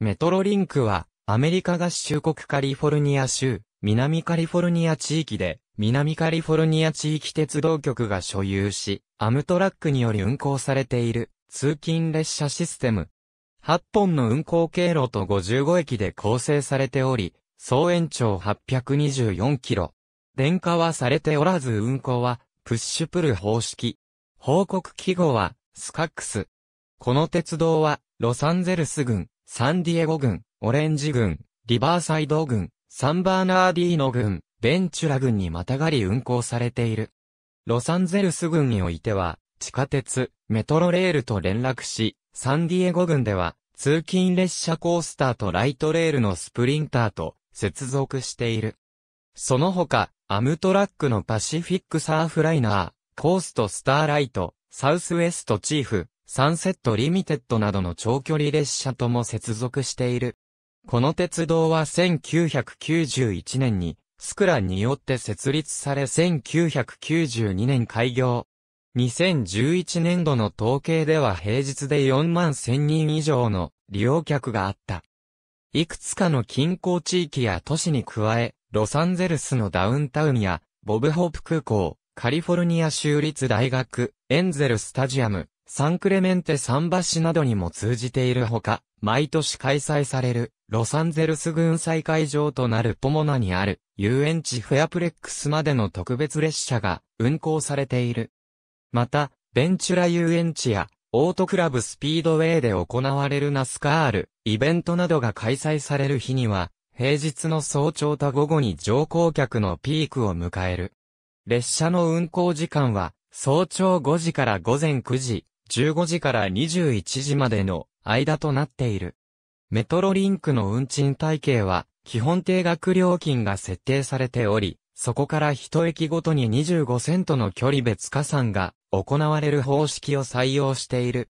メトロリンクは、アメリカ合衆国カリフォルニア州、南カリフォルニア地域で、南カリフォルニア地域鉄道局が所有し、アムトラックにより運行されている、通勤列車システム。8本の運行経路と55駅で構成されており、総延長824キロ。電化はされておらず運行は、プッシュプル方式。報告記号は、スカックス。この鉄道は、ロサンゼルス郡、サンディエゴ軍、オレンジ軍、リバーサイド軍、サンバーナーディーノ軍、ベンチュラ軍にまたがり運行されている。ロサンゼルス軍においては、地下鉄、メトロレールと連絡し、サンディエゴ軍では、通勤列車コースターとライトレールのスプリンターと接続している。その他、アムトラックのパシフィックサーフライナー、コーストスターライト、サウスウェストチーフ、サンセットリミテッドなどの長距離列車とも接続している。この鉄道は1991年にスクラによって設立され1992年開業。2011年度の統計では平日で4万1000人以上の利用客があった。いくつかの近郊地域や都市に加え、ロサンゼルスのダウンタウンや、ボブホープ空港、カリフォルニア州立大学、エンゼルスタジアム、サンクレメンテ桟橋などにも通じているほか、毎年開催される、ロサンゼルス軍祭会場となるポモナにある、遊園地フェアプレックスまでの特別列車が運行されている。また、ベンチュラ遊園地や、オートクラブスピードウェイで行われるナスカール、イベントなどが開催される日には、平日の早朝と午後に乗降客のピークを迎える。列車の運行時間は、早朝5時から午前9時、15時から21時までの間となっている。メトロリンクの運賃体系は、基本定額料金が設定されており、そこから一駅ごとに25セントの距離別加算が行われる方式を採用している。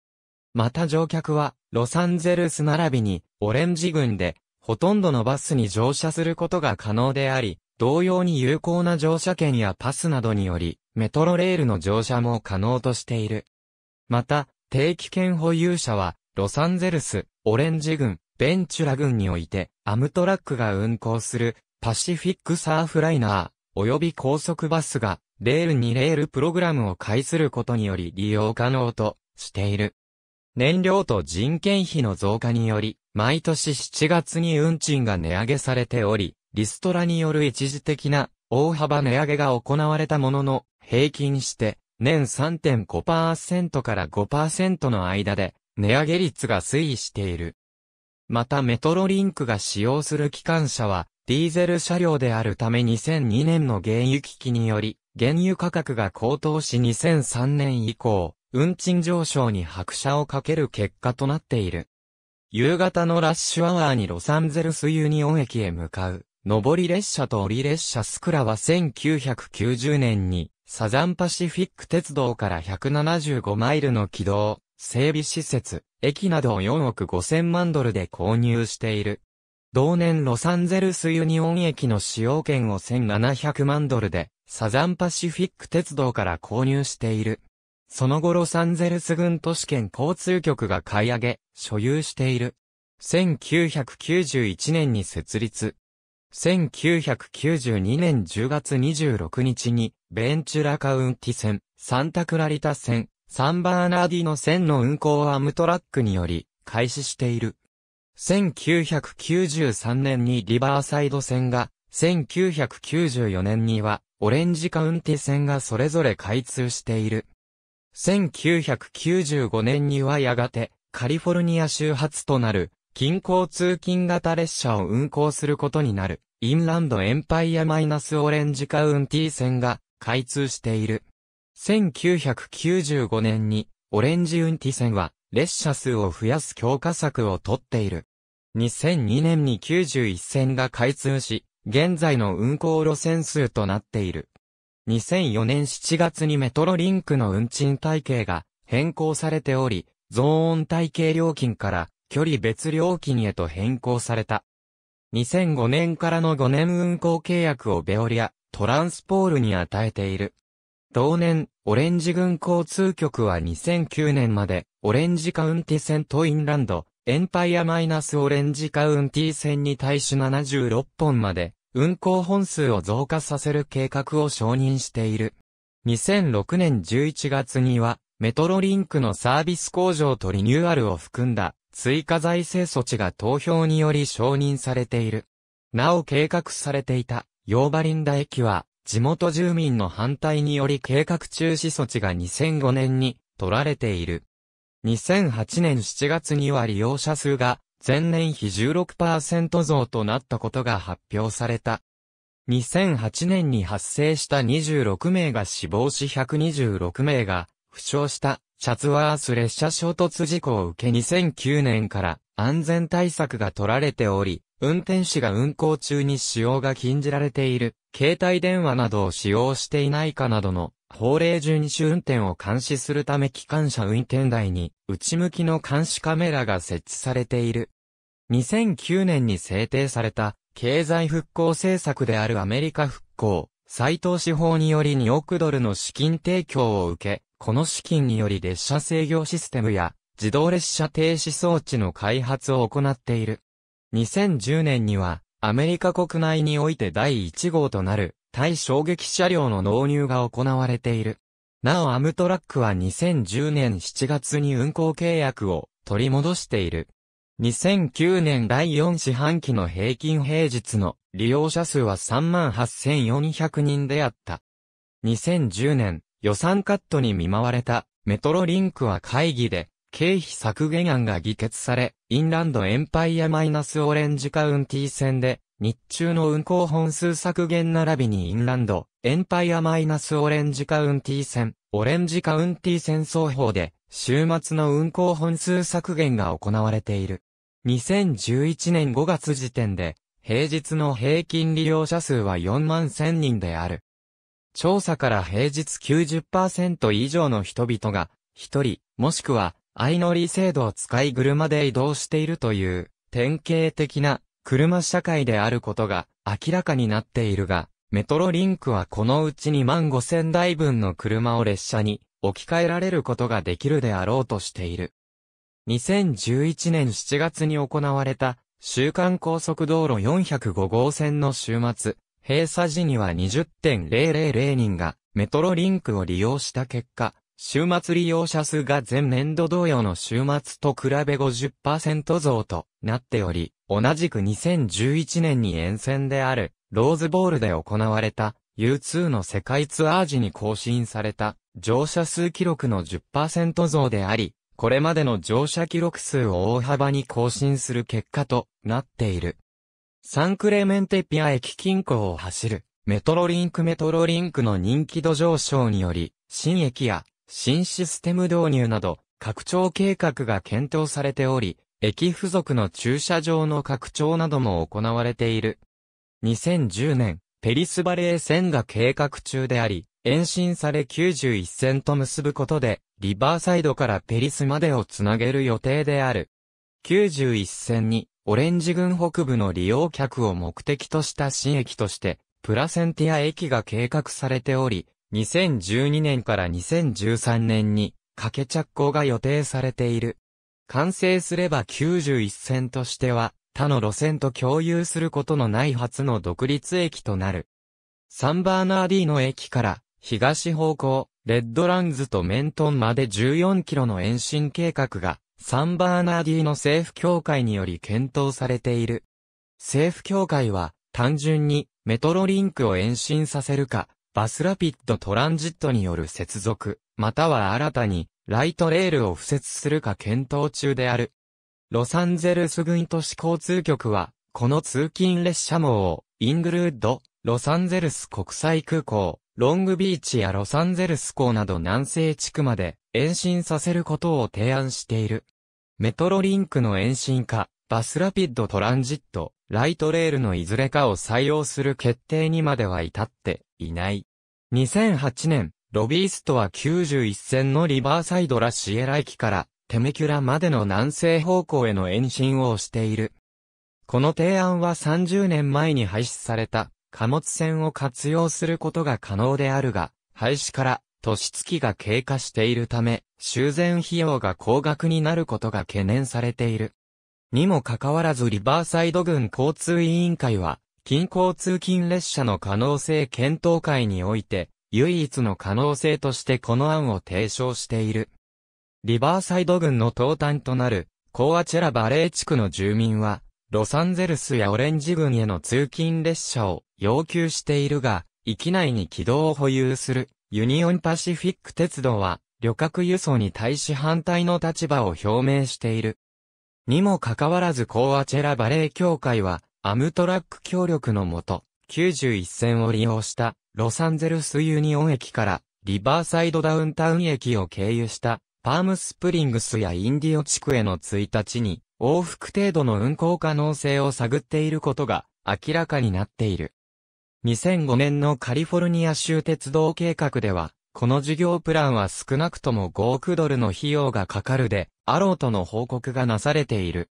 また乗客は、ロサンゼルス並びに、オレンジ群で、ほとんどのバスに乗車することが可能であり、同様に有効な乗車券やパスなどにより、メトロレールの乗車も可能としている。また、定期券保有者は、ロサンゼルス、オレンジ郡、ベンチュラ郡において、アムトラックが運行する、パシフィックサーフライナー、及び高速バスが、レールにレールプログラムを介することにより利用可能としている。燃料と人件費の増加により、毎年7月に運賃が値上げされており、リストラによる一時的な大幅値上げが行われたものの、平均して年3.5%から5%の間で、値上げ率が推移している。またメトロリンクが使用する機関車は、ディーゼル車両であるため2002年の原油危機により、原油価格が高騰し2003年以降、運賃上昇に拍車をかける結果となっている。夕方のラッシュアワーにロサンゼルスユニオン駅へ向かう、上り列車と降り列車スクラは1990年にサザンパシフィック鉄道から175マイルの軌道、整備施設、駅などを4億5000万ドルで購入している。同年ロサンゼルスユニオン駅の使用権を1700万ドルで、サザンパシフィック鉄道から購入している。その後ロサンゼルス軍都市圏交通局が買い上げ、所有している。1991年に設立、1992年10月26日に、ベンチュラカウンティ線、サンタクラリタ線、サンバーナーディの線の運行アムトラックにより、開始している。1993年にリバーサイド線が、1994年には、オレンジカウンティ線がそれぞれ開通している。1995年にはやがて、カリフォルニア周発となる、近郊通勤型列車を運行することになる、インランドエンパイアマイナスオレンジカウンティ線が開通している。1995年に、オレンジウンティ線は、列車数を増やす強化策をとっている。2002年に91線が開通し、現在の運行路線数となっている。2004年7月にメトロリンクの運賃体系が変更されており、ゾーン体系料金から距離別料金へと変更された。2005年からの5年運行契約をベオリア、トランスポールに与えている。同年、オレンジ軍交通局は2009年まで、オレンジカウンティ線とインランド、エンパイアマイナスオレンジカウンティ線に対し76本まで、運行本数を増加させる計画を承認している。2006年11月には、メトロリンクのサービス工場とリニューアルを含んだ追加財政措置が投票により承認されている。なお計画されていた、ヨーバリンダ駅は、地元住民の反対により計画中止措置が2005年に取られている。2008年7月には利用者数が前年比16%増となったことが発表された。2008年に発生した26名が死亡し126名が負傷したシャツワース列車衝突事故を受け2009年から安全対策が取られており、運転士が運行中に使用が禁じられている、携帯電話などを使用していないかなどの法令順守運転を監視するため機関車運転台に内向きの監視カメラが設置されている。2009年に制定された経済復興政策であるアメリカ復興、再投資法により2億ドルの資金提供を受け、この資金により列車制御システムや自動列車停止装置の開発を行っている。2010年にはアメリカ国内において第1号となる対衝撃車両の納入が行われている。なおアムトラックは2010年7月に運行契約を取り戻している。2009年第4四半期の平均平日の利用者数は38,400人であった。2010年、予算カットに見舞われたメトロリンクは会議で経費削減案が議決され、インランドエンパイアマイナスオレンジカウンティ線で日中の運行本数削減並びにインランドエンパイアマイナスオレンジカウンティ線、オレンジカウンティ線双方で週末の運行本数削減が行われている。2011年5月時点で平日の平均利用者数は4万1000人である。調査から平日90%以上の人々が、一人、もしくは、相乗り制度を使い車で移動しているという、典型的な、車社会であることが、明らかになっているが、メトロリンクはこのうち2万5 0 0 0台分の車を列車に置き換えられることができるであろうとしている。2011年7月に行われた、週間高速道路405号線の週末、閉鎖時には20.000人がメトロリンクを利用した結果、週末利用者数が前年度同様の週末と比べ50%増となっており、同じく2011年に沿線であるローズボールで行われた U2 の世界ツアー時に更新された乗車数記録の10%増であり、これまでの乗車記録数を大幅に更新する結果となっている。サンクレメンテピア駅近郊を走る、メトロリンクメトロリンクの人気度上昇により、新駅や新システム導入など、拡張計画が検討されており、駅付属の駐車場の拡張なども行われている。2010年、ペリスバレー線が計画中であり、延伸され91線と結ぶことで、リバーサイドからペリスまでをつなげる予定である。91線に、オレンジ郡北部の利用客を目的とした新駅として、プラセンティア駅が計画されており、2012年から2013年に、かけ着工が予定されている。完成すれば91線としては、他の路線と共有することのない初の独立駅となる。サンバーナーディーの駅から、東方向、レッドランズとメントンまで14キロの延伸計画がサンバーナーディーの政府協会により検討されている。政府協会は、単純にメトロリンクを延伸させるか、バスラピッドトランジットによる接続、または新たにライトレールを付設するか検討中である。ロサンゼルス軍都市交通局は、この通勤列車網をイングルード、ロサンゼルス国際空港、ロングビーチやロサンゼルス港など南西地区まで延伸させることを提案している。メトロリンクの延伸か、バスラピッドトランジット、ライトレールのいずれかを採用する決定にまでは至っていない。2008年、ロビーストは91線のリバーサイドラシエラ駅からテメキュラまでの南西方向への延伸をしている。この提案は30年前に廃止された貨物船を活用することが可能であるが、廃止から年月が経過しているため、修繕費用が高額になることが懸念されている。にもかかわらずリバーサイド郡交通委員会は、近郊通勤列車の可能性検討会において、唯一の可能性としてこの案を提唱している。リバーサイド郡の東端となる、コアチェラバレー地区の住民は、ロサンゼルスやオレンジ軍への通勤列車を要求しているが、域内に軌道を保有するユニオンパシフィック鉄道は旅客輸送に対し反対の立場を表明している。にもかかわらずコーアチェラバレー協会はアムトラック協力のもと91線を利用したロサンゼルスユニオン駅からリバーサイドダウンタウン駅を経由したパームスプリングスやインディオ地区への1日に往復程度の運行可能性を探っていることが明らかになっている。2005年のカリフォルニア州鉄道計画では、この事業プランは少なくとも5億ドルの費用がかかるで、あろうとの報告がなされている。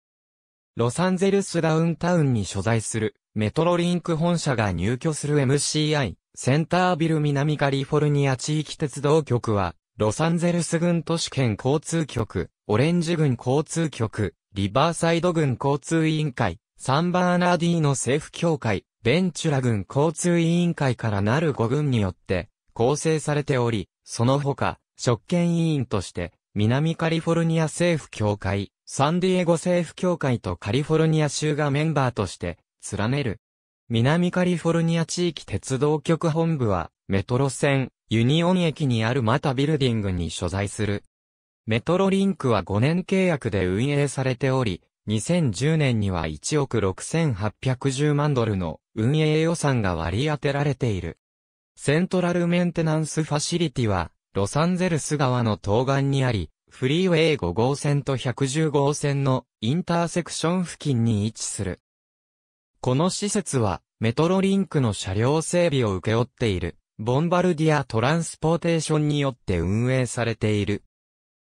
ロサンゼルスダウンタウンに所在するメトロリンク本社が入居する MCI センタービル南カリフォルニア地域鉄道局はロサンゼルス郡都市圏交通局、オレンジ郡交通局、リバーサイド軍交通委員会、サンバーナーディーの政府協会、ベンチュラ軍交通委員会からなる5軍によって構成されており、その他、職権委員として、南カリフォルニア政府協会、サンディエゴ政府協会とカリフォルニア州がメンバーとして、連ねる。南カリフォルニア地域鉄道局本部は、メトロ線、ユニオン駅にあるマタビルディングに所在する。メトロリンクは5年契約で運営されており、2010年には1億6810万ドルの運営予算が割り当てられている。セントラルメンテナンスファシリティは、ロサンゼルス川の東岸にあり、フリーウェイ5号線と110号線のインターセクション付近に位置する。この施設は、メトロリンクの車両整備を請け負っている、ボンバルディア・トランスポーテーションによって運営されている、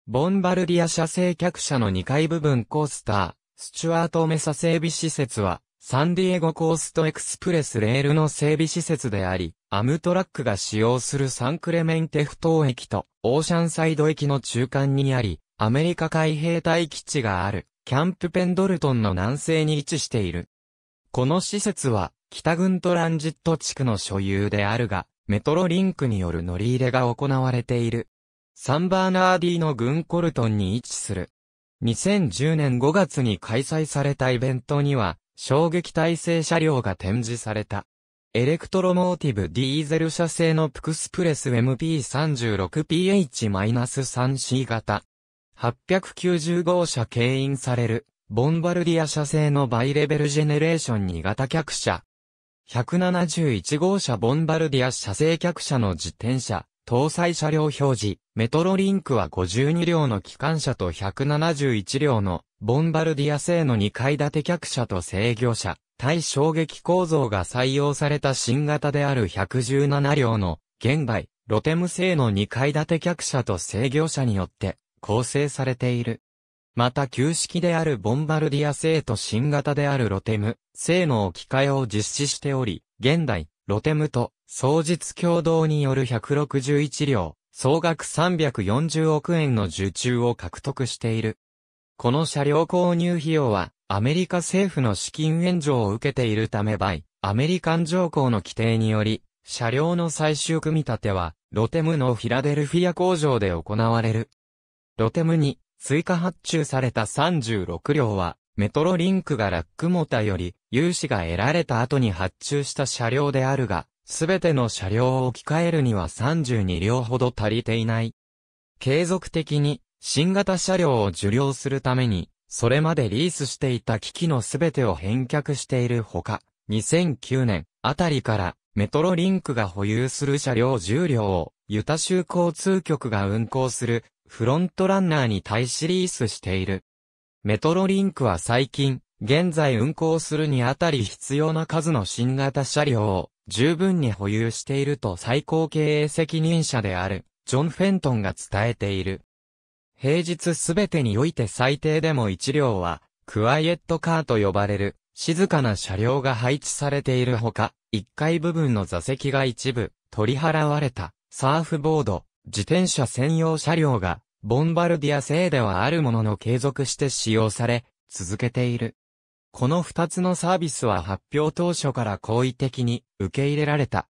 ボンバルディア社製客車の2階部分コースター、スチュアートメサ整備施設は、サンディエゴコーストエクスプレスレールの整備施設であり、アムトラックが使用するサンクレメンテフ島駅とオーシャンサイド駅の中間にあり、アメリカ海兵隊基地がある、キャンプペンドルトンの南西に位置している。この施設は、北軍トランジット地区の所有であるが、メトロリンクによる乗り入れが行われている。サンバーナーディーの郡コルトンに位置する。2010年5月に開催されたイベントには、衝撃耐性車両が展示された。エレクトロモーティブディーゼル車製のプクスプレス MP36PH-3C 型。890号車牽引される、ボンバルディア車製のバイレベルジェネレーション2型客車。171号車ボンバルディア車製客車の自転車。搭載車両表示、メトロリンクは52両の機関車と171両のボンバルディア製の2階建て客車と制御車、対衝撃構造が採用された新型である117両の現代、ロテム製の2階建て客車と制御車によって構成されている。また旧式であるボンバルディア製と新型であるロテム製の置き換えを実施しており、現代、ロテムと双日共同による161両、総額340億円の受注を獲得している。この車両購入費用は、アメリカ政府の資金援助を受けているためバイ、アメリカン条項の規定により、車両の最終組み立ては、ロテムのフィラデルフィア工場で行われる。ロテムに追加発注された36両は、メトロリンクがラックモタより、融資が得られた後に発注した車両であるが、すべての車両を置き換えるには32両ほど足りていない。継続的に、新型車両を受領するために、それまでリースしていた機器のすべてを返却しているほか、2009年あたりからメトロリンクが保有する車両10両をユタ州交通局が運行するフロントランナーに対しリースしている。メトロリンクは最近、現在運行するにあたり必要な数の新型車両を十分に保有していると最高経営責任者である、ジョン・フェントンが伝えている。平日すべてにおいて最低でも1両は、クワイエットカーと呼ばれる、静かな車両が配置されているほか、1階部分の座席が一部、取り払われた、サーフボード、自転車専用車両がボンバルディア製ではあるものの継続して使用され、続けている。この二つのサービスは発表当初から好意的に受け入れられた。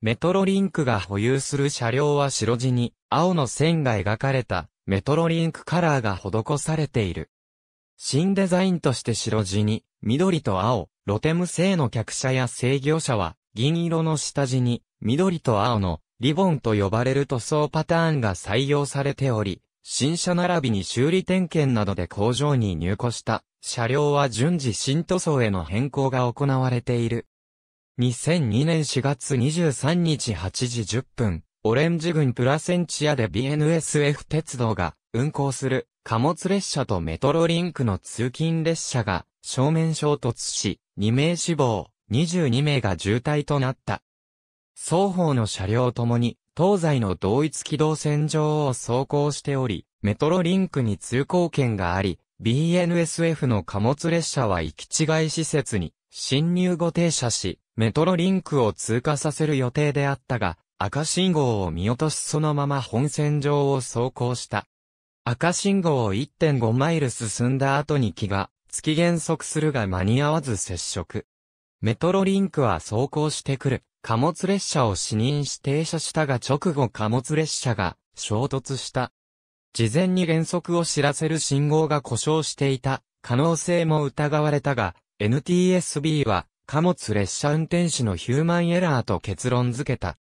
メトロリンクが保有する車両は白地に青の線が描かれたメトロリンクカラーが施されている。新デザインとして白地に緑と青、ロテム製の客車や制御車は銀色の下地に緑と青のリボンと呼ばれる塗装パターンが採用されており、新車並びに修理点検などで工場に入庫した車両は順次新塗装への変更が行われている。2002年4月23日8時10分、オレンジ郡プラセンチアで BNSF 鉄道が運行する貨物列車とメトロリンクの通勤列車が正面衝突し、2名死亡、22名が渋滞となった。双方の車両ともに東西の同一軌道線上を走行しており、メトロリンクに通行券があり、BNSF の貨物列車は行き違い施設に侵入後停車し、メトロリンクを通過させる予定であったが、赤信号を見落としそのまま本線上を走行した。赤信号を1.5マイル進んだ後に気が月減速するが間に合わず接触。メトロリンクは走行してくる。貨物列車を視認し停車したが直後貨物列車が衝突した。事前に減速を知らせる信号が故障していた可能性も疑われたが、NTSB は貨物列車運転士のヒューマンエラーと結論付けた。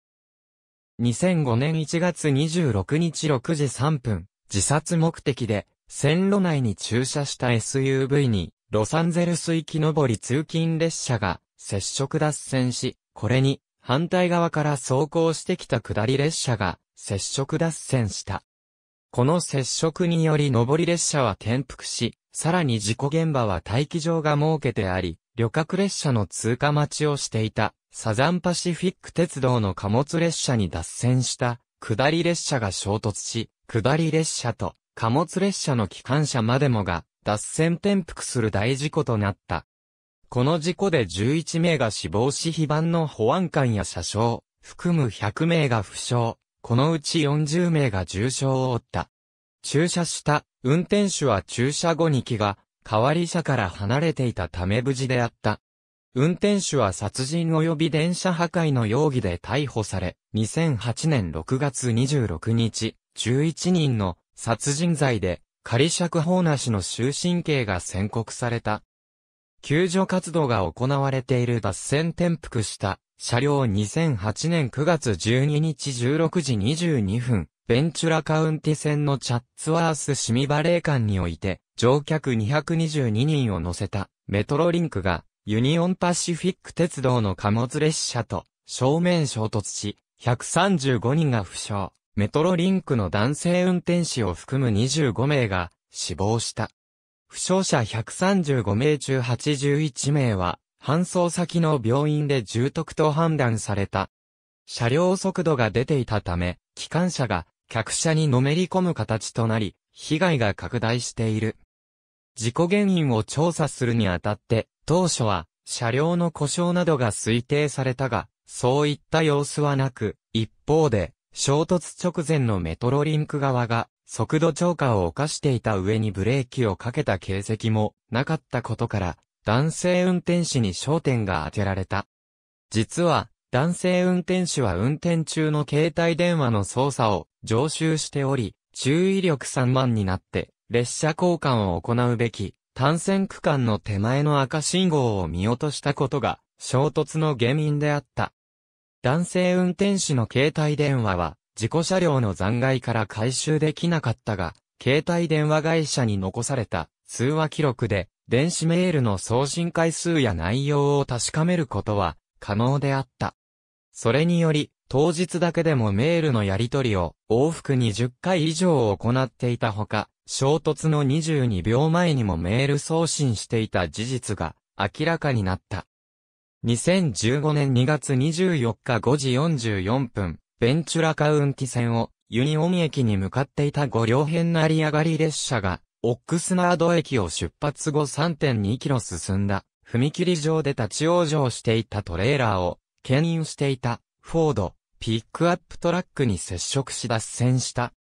2005年1月26日6時3分、自殺目的で線路内に駐車した SUV にロサンゼルス行き上り通勤列車が接触脱線し、これに反対側から走行してきた下り列車が接触脱線した。この接触により上り列車は転覆し、さらに事故現場は待機場が設けてあり、旅客列車の通過待ちをしていたサザンパシフィック鉄道の貨物列車に脱線した下り列車が衝突し、下り列車と貨物列車の機関車までもが脱線転覆する大事故となった。この事故で11名が死亡し非番の保安官や車掌、含む100名が負傷、このうち40名が重傷を負った。駐車した運転手は駐車後に気が代わり車から離れていたため無事であった。運転手は殺人及び電車破壊の容疑で逮捕され、2008年6月26日、11人の殺人罪で仮釈放なしの終身刑が宣告された。救助活動が行われている脱線転覆した車両2008年9月12日16時22分、ベンチュラカウンティ線のチャッツワースシミバレー館において、乗客222人を乗せたメトロリンクが、ユニオンパシフィック鉄道の貨物列車と正面衝突し、135人が負傷。メトロリンクの男性運転士を含む25名が死亡した。負傷者135名中81名は、搬送先の病院で重篤と判断された。車両速度が出ていたため、機関車が客車にのめり込む形となり、被害が拡大している。事故原因を調査するにあたって、当初は車両の故障などが推定されたが、そういった様子はなく、一方で、衝突直前のメトロリンク側が速度超過を犯していた上にブレーキをかけた形跡もなかったことから、男性運転士に焦点が当てられた。実は、男性運転手は運転中の携帯電話の操作を常習しており、注意力散漫になって、列車交換を行うべき、単線区間の手前の赤信号を見落としたことが、衝突の原因であった。男性運転手の携帯電話は、事故車両の残骸から回収できなかったが、携帯電話会社に残された通話記録で、電子メールの送信回数や内容を確かめることは可能であった。それにより、当日だけでもメールのやり取りを往復20回以上行っていたほか、衝突の22秒前にもメール送信していた事実が明らかになった。2015年2月24日5時44分、ベンチュラカウンティ線をユニオミ駅に向かっていた5両編成り上がり列車が、オックスナード駅を出発後3.2キロ進んだ、踏切上で立ち往生していたトレーラーを、牽引していた、フォード、ピックアップトラックに接触し脱線した。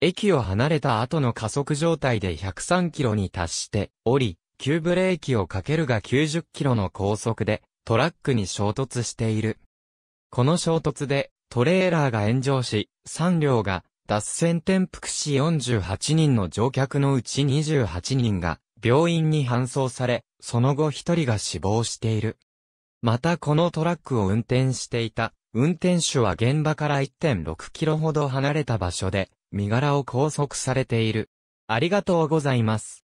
駅を離れた後の加速状態で103キロに達しており、急ブレーキをかけるが90キロの高速でトラックに衝突している。この衝突でトレーラーが炎上し、3両が脱線転覆し48人の乗客のうち28人が病院に搬送され、その後1人が死亡している。またこのトラックを運転していた運転手は現場から1.6キロほど離れた場所で身柄を拘束されている。ありがとうございます。